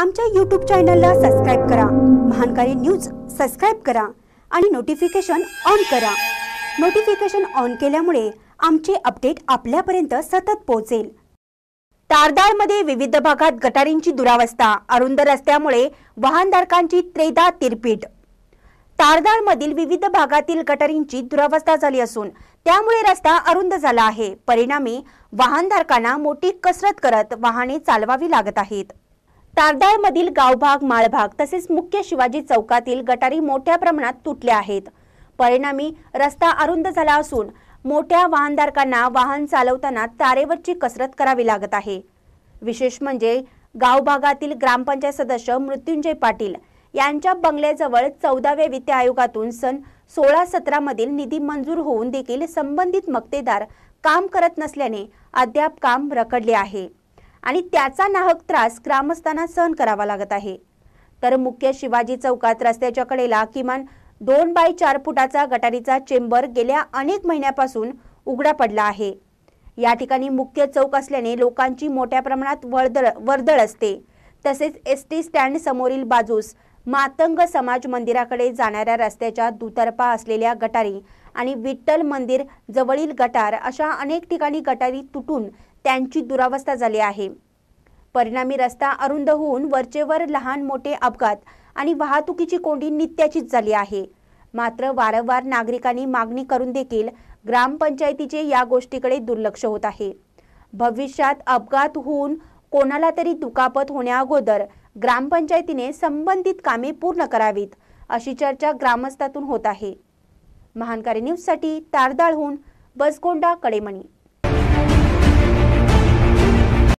आमच्या यूट्यूब चॅनलला सबस्क्राईब करा महानकारी न्यूज सबस्क्राईब करा आणि नोटिफिकेशन ऑन करा नोटिफिकेशन ऑन केल्यामुळे आमचे अपडेट आपल्यापर्यंत सतत पोहोचेल तारदाळमध्ये विविध भागात गटारींची दुरावस्था अरुंद रस्त्यामुळे वाहनधारकांची त्रेदा तिरपीट तारदाळमधील विविध भागातील गटारींची दुरावस्था झाली असून त्यामुळे रस्ता अरुंद झाला आहे परिणामी वाहनधारकांना मोठी कसरत करत वाहने चालवावी लागत आहेत तारदाळमधील गावभाग माळभाग तसेच मुख्य शिवाजी चौकातील गटारी मोठ्या प्रमाणात तुटल्या आहेत परिणामी रस्ता अरुंद झाला असून मोठ्या वाहनधारकांना वाहन चालवताना तारेवरची कसरत करावी लागत आहे विशेष म्हणजे गावभागातील ग्रामपंचायत सदस्य मृत्युंजय पाटील यांच्या बंगल्याजवळ चौदाव्या वित्त आयोगातून सन सोळा मधील निधी मंजूर होऊन देखील संबंधित मक्तेदार काम करत नसल्याने अद्याप काम रखडले आहे आणि त्याचा नाहक त्रास ग्रामस्थांना सहन करावा लागत आहे तर मुख्य शिवाजी चौकात रस्त्याच्या कडेला किमान दोन बाय चार फुटाचा गटारीचा चेंबर गेल्या अनेक महिन्यापासून उघडा पडला आहे या ठिकाणी मुख्य चौक असल्याने लोकांची मोठ्या प्रमाणात वर्दळ वर्दळ असते तसेच एस टी स्टँड समोरील बाजूस मातंग समाज मंदिराकडे जाणाऱ्या रस्त्याच्या दुतर्फा असलेल्या गटारी आणि विठ्ठल मंदिर जवळील गटार अशा अनेक ठिकाणी गटारी तुटून त्यांची दुरावस्था झाली आहे परिणामी रस्ता अरुंद होऊन वरचेवर लहान मोठे अपघात आणि वाहतुकीची कोंडी नित्याचीच झाली आहे मात्र वारंवार नागरिकांनी मागणी करून देखील ग्रामपंचायतीचे या गोष्टीकडे दुर्लक्ष होत आहे भविष्यात अपघात होऊन कोणाला तरी दुखापत होण्याअगोदर ग्रामपंचायतीने संबंधित कामे पूर्ण करावीत अशी चर्चा ग्रामस्थातून होत आहे महानकारी न्यूजसाठी तारदाळहून बसकोंडा कडेमणी